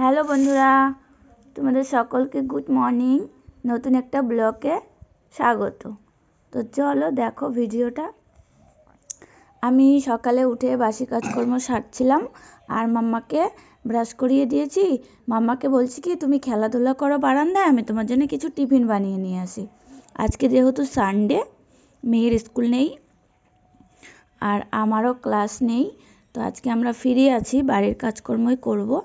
Hello বন্ধুরা তোমাদের সকলকে গুড মর্নিং নতুন একটা ব্লগে স্বাগত তো চলো দেখো ভিডিওটা আমি সকালে উঠে বাসি কাজকর্ম সারছিলাম আর মাম্মাকে ব্রাশ করিয়ে দিয়েছি মাম্মাকে বলছি কি তুমি খেলাধুলা করো বারান্দায় আমি তোমার জন্য কিছু টিফিন বানিয়ে নিয়ে আসি আজকে যেহেতু সানডে মেয়ের স্কুল নেই আর আমারও ক্লাস নেই তো আজকে আমরা ফিরে আছি বাড়ির কাজকর্মই করবো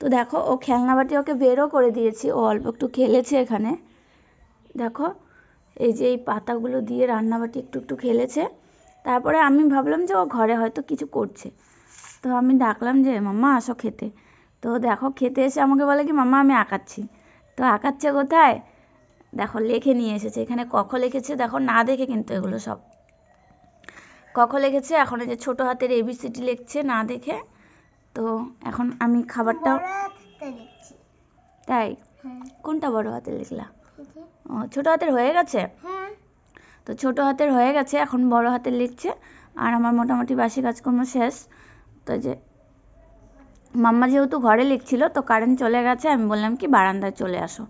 তো দেখো ও খেলনা বাটি ওকে বেরও করে দিয়েছি ও অল্প একটু খেলেছে এখানে দেখো এই যে এই পাতাগুলো দিয়ে রান্নাবাটি একটু একটু খেলেছে তারপরে আমি ভাবলাম যে ও ঘরে হয়তো কিছু করছে তো আমি ডাকলাম যে মাম্মা আসো খেতে তো দেখো খেতে এসে আমাকে বলে কি মাম্মা আমি আঁকাচ্ছি তো আঁকাচ্ছে কোথায় দেখো লেখে নিয়ে এসেছে এখানে কখ লেখেছে দেখো না দেখে কিন্তু এগুলো সব কখ লেখেছে এখন এই যে ছোটো হাতের এবিসিডি লিখছে না দেখে তো এখন আমি খাবারটা তাই হ্যাঁ। কোনটা বড় হাতে লিখলা ও ছোট হাতের হয়ে গেছে হ্যাঁ। তো ছোট হাতের হয়ে গেছে এখন বড় হাতের লিখছে আর আমার মোটামুটি বাসি কাজকর্ম শেষ তো যে মাম্মা যেহেতু ঘরে লিখছিল তো কারেন্ট চলে গেছে আমি বললাম কি বারান্দায় চলে আসো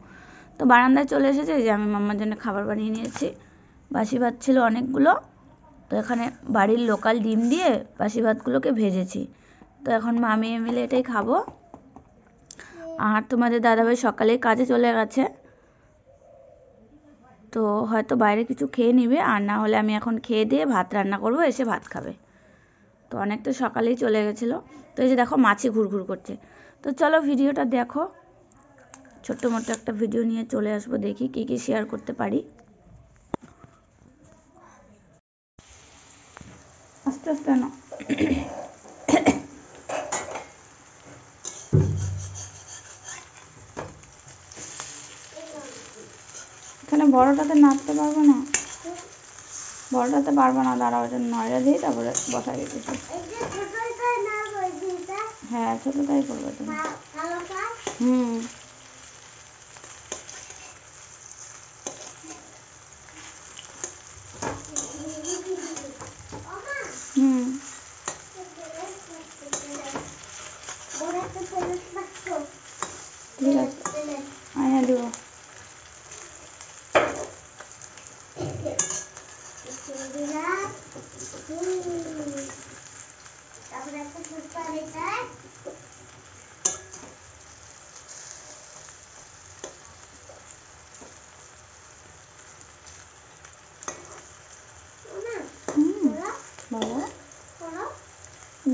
তো বারান্দায় চলে এসেছে যে আমি মাম্মার জন্য খাবার বানিয়ে নিয়েছি বাসি ভাত ছিল অনেকগুলো তো এখানে বাড়ির লোকাল ডিম দিয়ে বাসি ভাতগুলোকে ভেজেছি তো এখন মামি মিলে এটাই খাবো আর তোমাদের দাদাভাই সকালে কাজে চলে গেছে তো হয়তো বাইরে কিছু খেয়ে নিবে আর না হলে আমি এখন খেয়ে দিয়ে ভাত রান্না করব এসে ভাত খাবে তো অনেক তো সকালেই চলে গেছিলো তো এই যে দেখো মাছি ঘুরঘুর করছে তো চলো ভিডিওটা দেখো ছোট্ট মোটো একটা ভিডিও নিয়ে চলে আসবো দেখি কি কি শেয়ার করতে পারি আস্তে আস্তে না এখানে বড়টাতে নাড়তে পারবো না বড়টাতে পারবো না দাঁড়া এটা নয়টা দিয়ে তারপরে বসাই গেছে হ্যাঁ তাই করবো তুমি হ্যাঁ, হুম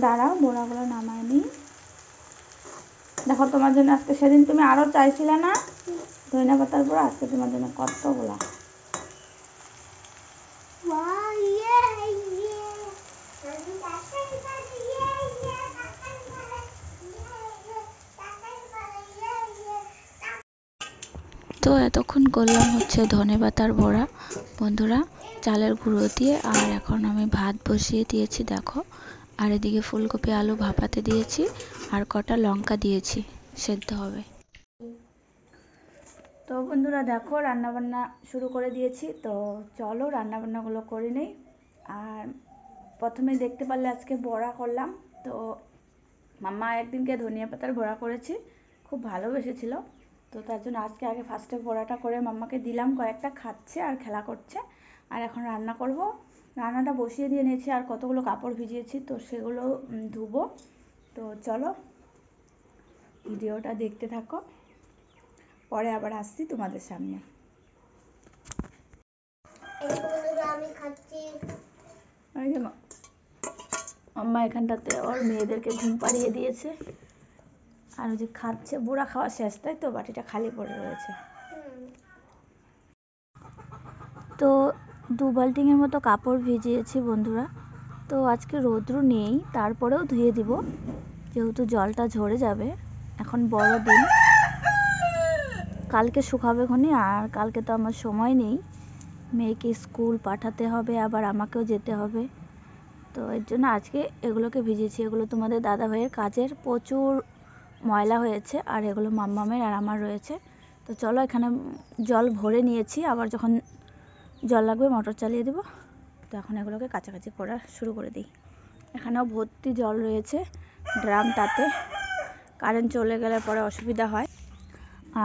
দাঁড়াও বড়াগুলো নামায় নি দেখো তোমার জন্য আজকে সেদিন তুমি আরও চাইছিলে না ধনিয়া পাতার পর আজকে তোমার জন্য কতগুলা তো এতক্ষণ করলাম হচ্ছে ধনে পাতার বড়া বন্ধুরা চালের গুঁড়ো দিয়ে আর এখন আমি ভাত বসিয়ে দিয়েছি দেখো আর এদিকে ফুলকপি আলু ভাপাতে দিয়েছি আর কটা লঙ্কা দিয়েছি সেদ্ধ হবে তো বন্ধুরা দেখো রান্নাবান্না শুরু করে দিয়েছি তো চলো রান্নাবান্নাগুলো করে নেই আর প্রথমে দেখতে পারলে আজকে বড়া করলাম তো মাম্মা একদিনকে ধনিয়া পাতার বড়া করেছি খুব ভালোবেসেছিল তো তার জন্য আজকে আগে ফার্স্টে বড়াটা করে মাম্মাকে দিলাম কয়েকটা খাচ্ছে আর খেলা করছে আর এখন রান্না করব রান্নাটা বসিয়ে দিয়ে নিয়েছি আর কতগুলো কাপড় ভিজিয়েছি তো সেগুলো ধুবো তো চলো ভিডিওটা দেখতে থাকো পরে আবার আসছি তোমাদের সামনে আম্মা এখানটাতে ওর মেয়েদেরকে ঘুম পাড়িয়ে দিয়েছে আর ওই যে খাচ্ছে বুড়া খাওয়া শেষ তাই তো বাটিটা খালি পড়ে রয়েছে তো দু বালটিংয়ের মতো কাপড় ভিজিয়েছি বন্ধুরা তো আজকে রৌদ্র নেই তারপরেও ধুয়ে দিব যেহেতু জলটা ঝরে যাবে এখন বড় দিন কালকে শুকাবে খনি আর কালকে তো আমার সময় নেই মেয়েকে স্কুল পাঠাতে হবে আবার আমাকেও যেতে হবে তো এর জন্য আজকে এগুলোকে ভিজিয়েছি এগুলো তোমাদের দাদা ভাইয়ের কাজের প্রচুর ময়লা হয়েছে আর এগুলো মাম্মামের আর আমার রয়েছে তো চলো এখানে জল ভরে নিয়েছি আবার যখন জল লাগবে মোটর চালিয়ে দেবো তো এখন এগুলোকে কাছাকাছি করা শুরু করে দিই এখানেও ভর্তি জল রয়েছে ড্রামটাতে কারেন্ট চলে গেলে পরে অসুবিধা হয়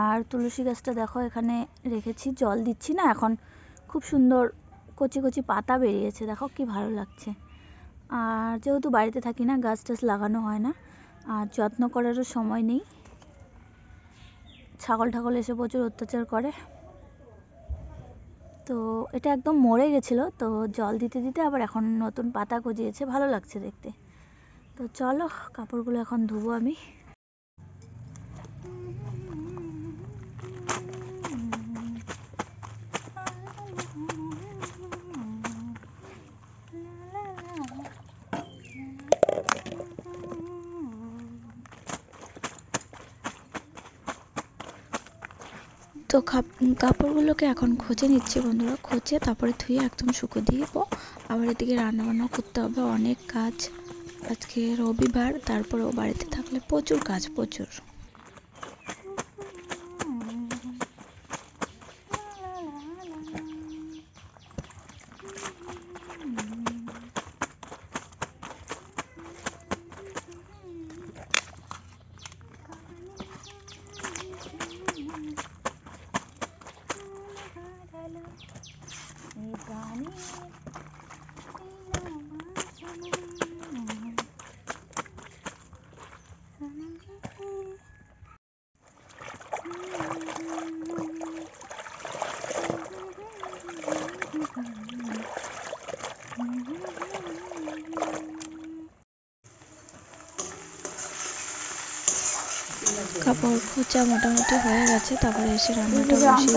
আর তুলসী গাছটা দেখো এখানে রেখেছি জল দিচ্ছি না এখন খুব সুন্দর কচি কচি পাতা বেরিয়েছে দেখো কি ভালো লাগছে আর যেহেতু বাড়িতে থাকি না গাছ টাছ লাগানো হয় না আর যত্ন করারও সময় নেই ছাগল ঠাগল এসে প্রচুর অত্যাচার করে তো এটা একদম মরে গেছিলো তো জল দিতে দিতে আবার এখন নতুন পাতা গজিয়েছে ভালো লাগছে দেখতে তো চলো কাপড়গুলো এখন ধুবো আমি তো কাপড়গুলোকে এখন খোঁচে নিচ্ছি বন্ধুরা খোঁচে তারপরে ধুয়ে একদম শুকো দিয়ে আবার এদিকে রান্নাবান্না করতে হবে অনেক কাজ আজকে রবিবার তারপরেও বাড়িতে থাকলে প্রচুর কাজ প্রচুর কাপড় খোঁচা মোটামুটি হয়ে গেছে তারপরে এসে রান্নাটা বসিয়ে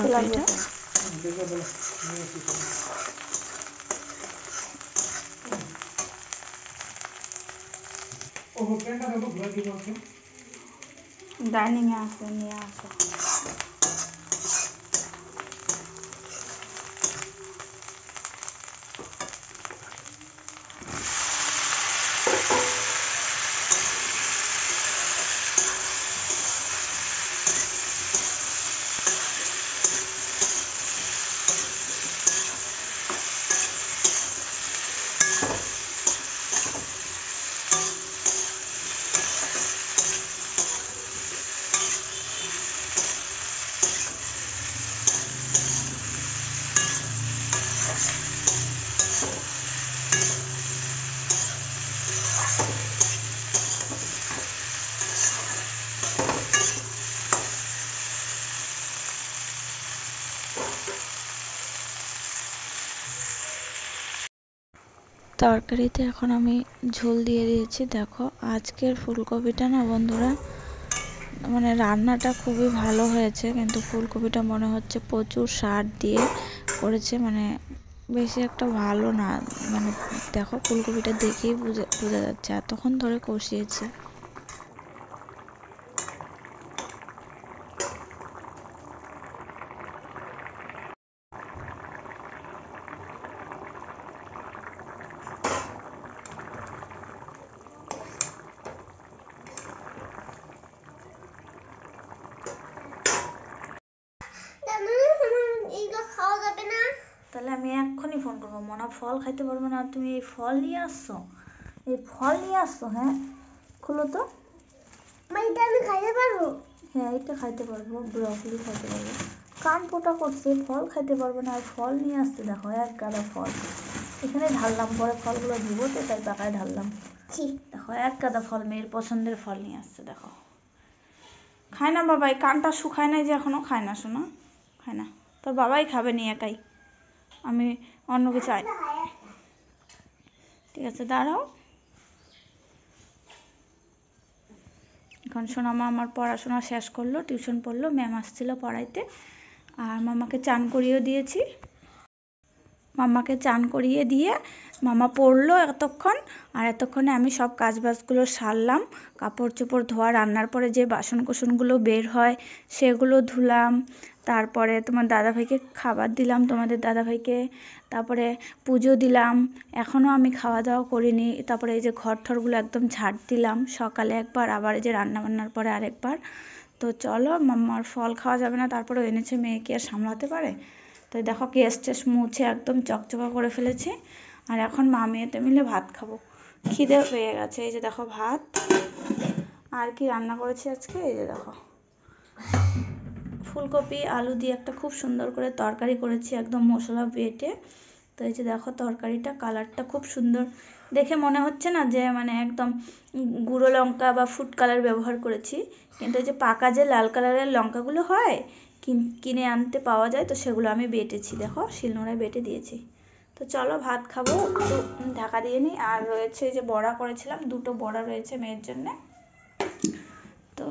দিয়েছিলাম তরকারিটা ডাইনিংয়ে নিয়ে আসো তরকারিতে এখন আমি ঝোল দিয়ে দিয়েছি দেখো আজকের ফুলকপিটা না বন্ধুরা মানে রান্নাটা খুবই ভালো হয়েছে কিন্তু ফুলকপিটা মনে হচ্ছে প্রচুর সার দিয়ে করেছে মানে বেশি একটা ভালো না মানে দেখো ফুলকপিটা দেখেই বুঝে বোঝা যাচ্ছে এতক্ষণ ধরে কষিয়েছে খাওয়া যাবে না তাহলে আমি এক্ষুনি ফোন করবো মনা ফল খাইতে পারবো না তুমি এই ফল নিয়ে আসছো এই ফল নিয়ে আসছো হ্যাঁ খুলো তো এটা আমি খাইতে পারবো হ্যাঁ এটা খাইতে পারবো ব্রকলি খাইতে পারবো কান পোটা করছে ফল খাইতে না আর ফল নিয়ে আসতে দেখো এক গাদা ফল এখানে ঢাললাম পরে ফলগুলো ধুবোতে তাই পাকায় ঢাললাম দেখো এক গাদা ফল মেয়ের পছন্দের ফল নিয়ে আসছে দেখো খায় না বাবা এই কানটা শুকায় নাই যে এখনো খায় না শোনা খায় না তোর বাবাই খাবে নি একাই আমি অন্য কিছু আই ঠিক আছে দাঁড়াও এখন সোনামা আমার পড়াশোনা শেষ করলো টিউশন পড়লো ম্যাম আসছিল পড়াইতে আর মামাকে চান করিয়েও দিয়েছি মামাকে চান করিয়ে দিয়ে মামা পড়লো এতক্ষণ আর এতক্ষণে আমি সব কাজ বাজগুলো সারলাম কাপড় চোপড় ধোয়া রান্নার পরে যে বাসন কোসনগুলো বের হয় সেগুলো ধুলাম তারপরে তোমার দাদাভাইকে খাবার দিলাম তোমাদের দাদাভাইকে তারপরে পুজো দিলাম এখনও আমি খাওয়া দাওয়া করিনি তারপরে এই যে ঘর ঠরগুলো একদম ঝাড় দিলাম সকালে একবার আবার এই যে রান্নাবান্নার পরে আরেকবার তো চলো মাম্মার ফল খাওয়া যাবে না তারপরে এনেছে মেয়েকে আর সামলাতে পারে তো দেখো কেস টেস মুছে একদম চকচকা করে ফেলেছে আর এখন মা মেয়েতে মিলে ভাত খাবো খিদে পেয়ে গেছে এই যে দেখো ভাত আর কি রান্না করেছি আজকে এই যে দেখো ফুলকপি আলু দিয়ে একটা খুব সুন্দর করে তরকারি করেছি একদম মশলা বেটে তো এই যে দেখো তরকারিটা কালারটা খুব সুন্দর দেখে মনে হচ্ছে না যে মানে একদম গুঁড়ো লঙ্কা বা ফুড কালার ব্যবহার করেছি কিন্তু এই যে পাকা যে লাল কালারের লঙ্কাগুলো হয় কিনে আনতে পাওয়া যায় তো সেগুলো আমি বেটেছি দেখো শিলনোড়ায় বেটে দিয়েছি তো চলো ভাত খাবো একটু ঢাকা দিয়ে নিই আর রয়েছে যে বড়া করেছিলাম দুটো বড়া রয়েছে মেয়ের জন্যে তো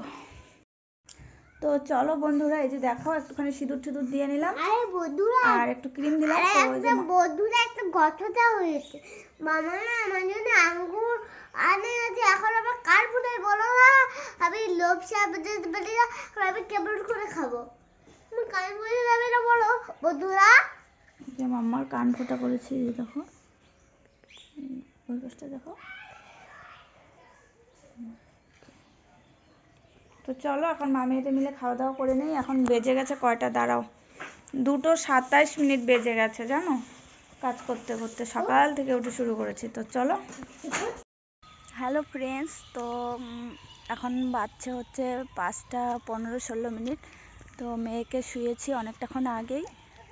তো চলো বন্ধুরা এই যে দেখো একটুখানি সিঁদুর টিঁদুর দিয়ে নিলাম আরে বন্ধুরা আর একটু ক্রিম দিলাম আরে একটা বন্ধুরা একটা গঠটা হয়েছে মামা না আমার জন্য আঙ্গুর আনে আছে এখন আবার কার ফুটাই বলো না আমি লোভ সাবজে বলি না আমি কেবল করে খাবো আমার কান ফুটে যাবে না বলো বন্ধুরা যে মামার কান ফোটা করেছি দেখো ওই গাছটা দেখো তো চলো এখন মামিয়েতে মিলে খাওয়া দাওয়া করে নিই এখন বেজে গেছে কয়টা দাঁড়াও দুটো সাতাইশ মিনিট বেজে গেছে জানো কাজ করতে করতে সকাল থেকে উঠে শুরু করেছি তো চলো হ্যালো ফ্রেন্ডস তো এখন বাচ্চা হচ্ছে পাঁচটা পনেরো ষোলো মিনিট তো মেয়েকে শুয়েছি অনেকটাক্ষণ আগেই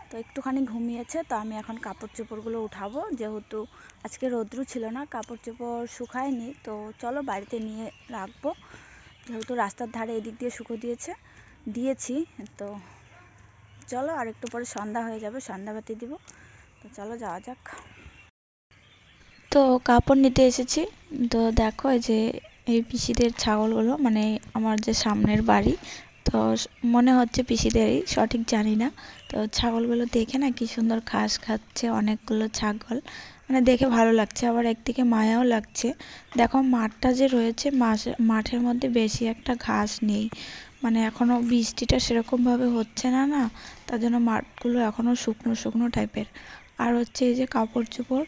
তো একটুখানি ঘুমিয়েছে তো আমি এখন কাপড় চোপড়গুলো উঠাবো যেহেতু আজকে রোদ্রু ছিল না কাপড় চোপড় শুকায়নি তো চলো বাড়িতে নিয়ে রাখবো যেহেতু রাস্তার ধারে এদিক দিয়ে শুকো দিয়েছে দিয়েছি তো চলো আর একটু পরে সন্ধ্যা হয়ে যাবে সন্ধ্যাবাতি দিব তো চলো যাওয়া যাক তো কাপড় নিতে এসেছি তো দেখো যে এই পিসিদের ছাগলগুলো মানে আমার যে সামনের বাড়ি তো মনে হচ্ছে পিসিদেরই সঠিক জানি না তো ছাগলগুলো দেখে না কি সুন্দর ঘাস খাচ্ছে অনেকগুলো ছাগল মানে দেখে ভালো লাগছে আবার একদিকে মায়াও লাগছে দেখো মাঠটা যে রয়েছে মাঠের মধ্যে বেশি একটা ঘাস নেই মানে এখনও বৃষ্টিটা সেরকমভাবে হচ্ছে না না তার জন্য মাঠগুলো এখনও শুকনো শুকনো টাইপের আর হচ্ছে এই যে কাপড় চোপড়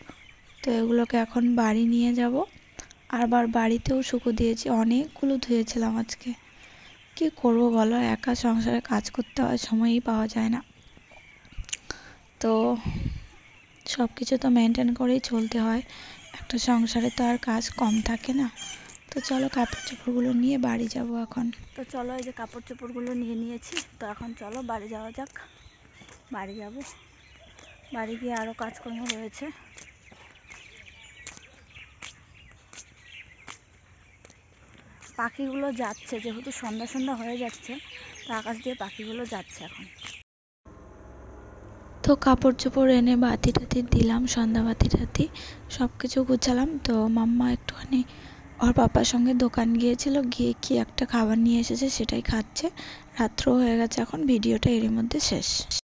তো এগুলোকে এখন বাড়ি নিয়ে যাব আবার বাড়িতেও শুকো দিয়েছি অনেকগুলো ধুয়েছিলাম আজকে কী করবো বলো একা সংসারে কাজ করতে হয় সময়ই পাওয়া যায় না তো সব কিছু তো মেনটেন করেই চলতে হয় একটা সংসারে তো আর কাজ কম থাকে না তো চলো কাপড় চোপড়গুলো নিয়ে বাড়ি যাব এখন তো চলো এই যে কাপড় চোপড়গুলো নিয়ে নিয়েছি তো এখন চলো বাড়ি যাওয়া যাক বাড়ি যাব বাড়ি গিয়ে আরও কাজকর্ম রয়েছে পাখিগুলো যাচ্ছে যেহেতু সন্ধ্যা সন্ধ্যা হয়ে যাচ্ছে তো আকাশ দিয়ে পাখিগুলো যাচ্ছে এখন তো কাপড় চোপড় এনে বাতি টাতি দিলাম সন্ধ্যা বাতি টাতি সব কিছু গুছালাম তো মাম্মা একটুখানি ওর পাপার সঙ্গে দোকান গিয়েছিল গিয়ে কি একটা খাবার নিয়ে এসেছে সেটাই খাচ্ছে রাত্র হয়ে গেছে এখন ভিডিওটা এরই মধ্যে শেষ